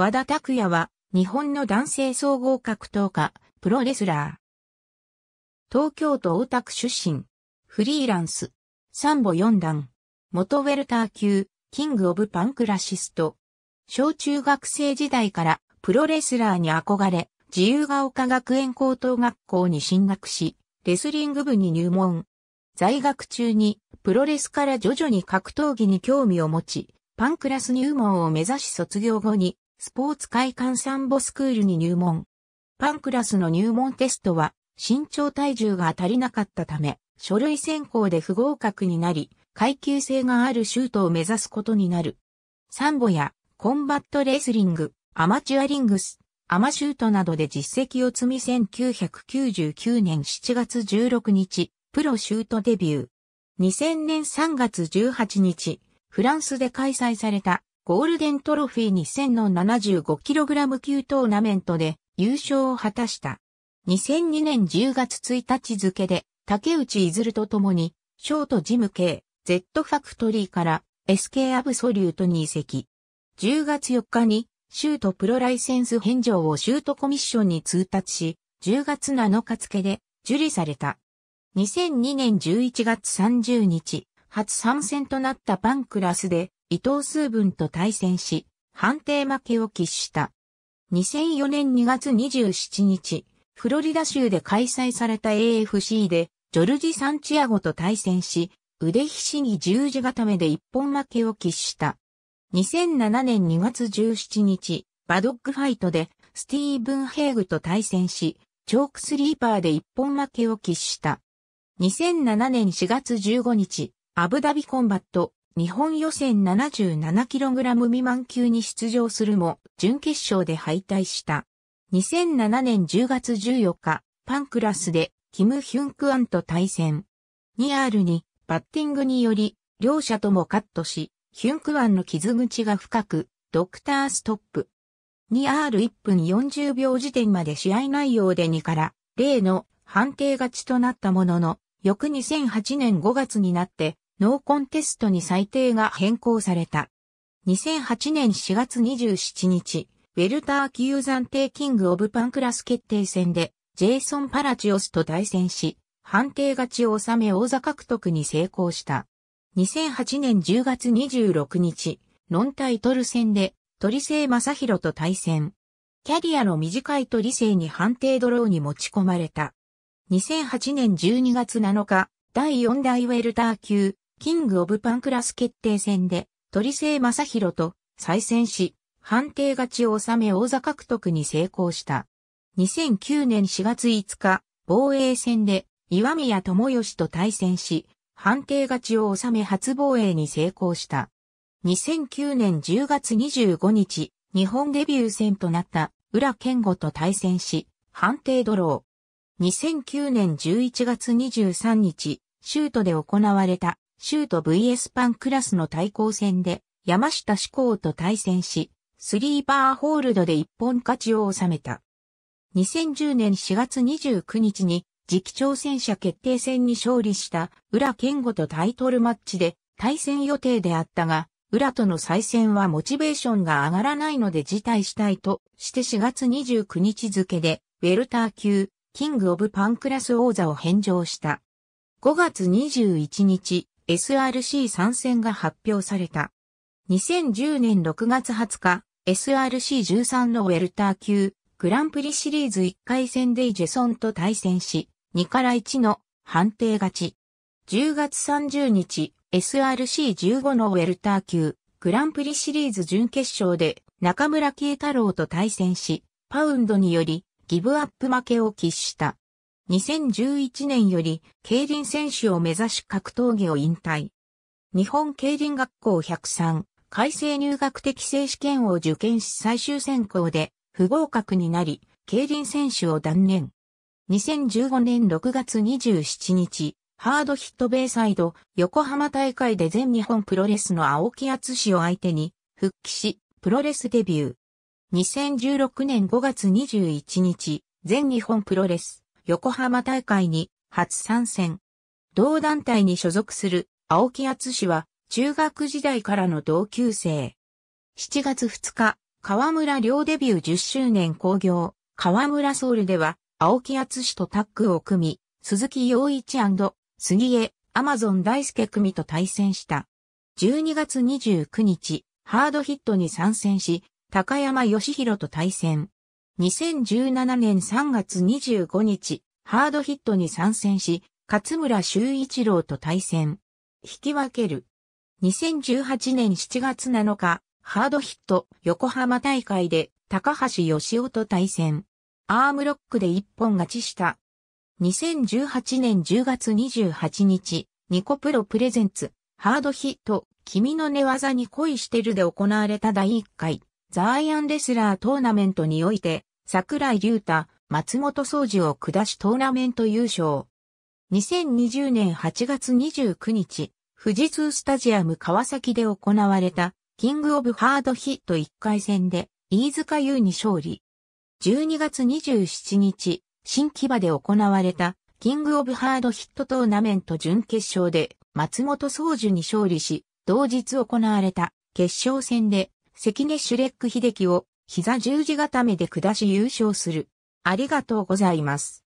和田拓也は、日本の男性総合格闘家、プロレスラー。東京都大田区出身。フリーランス。三歩四段。元ウェルター級、キングオブパンクラシスト。小中学生時代からプロレスラーに憧れ、自由が丘学園高等学校に進学し、レスリング部に入門。在学中にプロレスから徐々に格闘技に興味を持ち、パンクラス入門を目指し卒業後にスポーツ会館サンボスクールに入門。パンクラスの入門テストは、身長体重が足りなかったため、書類選考で不合格になり、階級性があるシュートを目指すことになる。サンボや、コンバットレスリング、アマチュアリングス、アマシュートなどで実績を積み1999年7月16日、プロシュートデビュー。2000年3月18日、フランスで開催されたゴールデントロフィー2000の 75kg 級トーナメントで優勝を果たした。2002年10月1日付で、竹内いずると共に、ショートジム系、Z ファクトリーから SK アブソリュートに移籍。10月4日に、シュートプロライセンス返上をシュートコミッションに通達し、10月7日付で受理された。2002年11月30日、初参戦となったパンクラスで、伊藤数文と対戦し、判定負けを喫した。2004年2月27日、フロリダ州で開催された AFC で、ジョルジ・サンチアゴと対戦し、腕ひしぎ十字固めで一本負けを喫した。2007年2月17日、バドッグファイトでスティーブン・ヘイグと対戦し、チョークスリーパーで一本負けを喫した。2007年4月15日、アブダビコンバット日本予選 77kg 未満級に出場するも、準決勝で敗退した。2007年10月14日、パンクラスで、キム・ヒュンクアンと対戦。2R に、バッティングにより、両者ともカットし、ヒュンクアンの傷口が深く、ドクターストップ。2R1 分40秒時点まで試合内容で2から0の判定勝ちとなったものの、翌2008年5月になってノーコンテストに裁定が変更された。2008年4月27日、ウェルター級暫定キングオブパンクラス決定戦で、ジェイソン・パラチオスと対戦し、判定勝ちを収め王座獲得に成功した。2008年10月26日、ノンタイトル戦で、トリセイ・マサヒロと対戦。キャリアの短いトリセイに判定ドローに持ち込まれた。2008年12月7日、第4代ウェルター級キング・オブ・パンクラス決定戦で、鳥瀬正宏と再戦し、判定勝ちを収め王座獲得に成功した。2009年4月5日、防衛戦で岩宮智義と対戦し、判定勝ちを収め初防衛に成功した。2009年10月25日、日本デビュー戦となった浦健吾と対戦し、判定ドロー。2009年11月23日、シュートで行われたシュート VS パンクラスの対抗戦で山下志向と対戦し、スリーバーホールドで一本勝ちを収めた。2010年4月29日に次期挑戦者決定戦に勝利した浦健吾とタイトルマッチで対戦予定であったが、浦との再戦はモチベーションが上がらないので辞退したいとして4月29日付で、ウェルター級、キングオブパンクラス王座を返上した。5月21日、SRC 参戦が発表された。2010年6月20日、SRC13 のウェルター級、グランプリシリーズ1回戦でイジェソンと対戦し、2から1の判定勝ち。10月30日、SRC15 のウェルター級、グランプリシリーズ準決勝で中村慶太郎と対戦し、パウンドによりギブアップ負けを喫した。2011年より競輪選手を目指し格闘技を引退。日本競輪学校103改正入学適正試験を受験し最終選考で不合格になり、競輪選手を断念。2015年6月27日、ハードヒットベイサイド横浜大会で全日本プロレスの青木厚氏を相手に復帰し、プロレスデビュー。2016年5月21日、全日本プロレス横浜大会に初参戦。同団体に所属する青木厚氏は中学時代からの同級生。7月2日、河村両デビュー10周年興行、河村ソウルでは青木厚氏とタッグを組み、鈴木陽一杉江、アマゾン大輔組と対戦した。12月29日、ハードヒットに参戦し、高山義弘と対戦。2017年3月25日、ハードヒットに参戦し、勝村修一郎と対戦。引き分ける。2018年7月7日、ハードヒット横浜大会で高橋義夫と対戦。アームロックで一本勝ちした。2018年10月28日、ニコプロプレゼンツ、ハードヒット、君の寝技に恋してるで行われた第1回、ザーイアンレスラートーナメントにおいて、桜井隆太、松本総司を下しトーナメント優勝。2020年8月29日、富士通スタジアム川崎で行われた、キングオブハードヒット1回戦で、飯塚優に勝利。12月27日、新木場で行われた、キングオブハードヒットトーナメント準決勝で、松本総司に勝利し、同日行われた、決勝戦で、関根シュレック秀樹を膝十字固めで下し優勝する。ありがとうございます。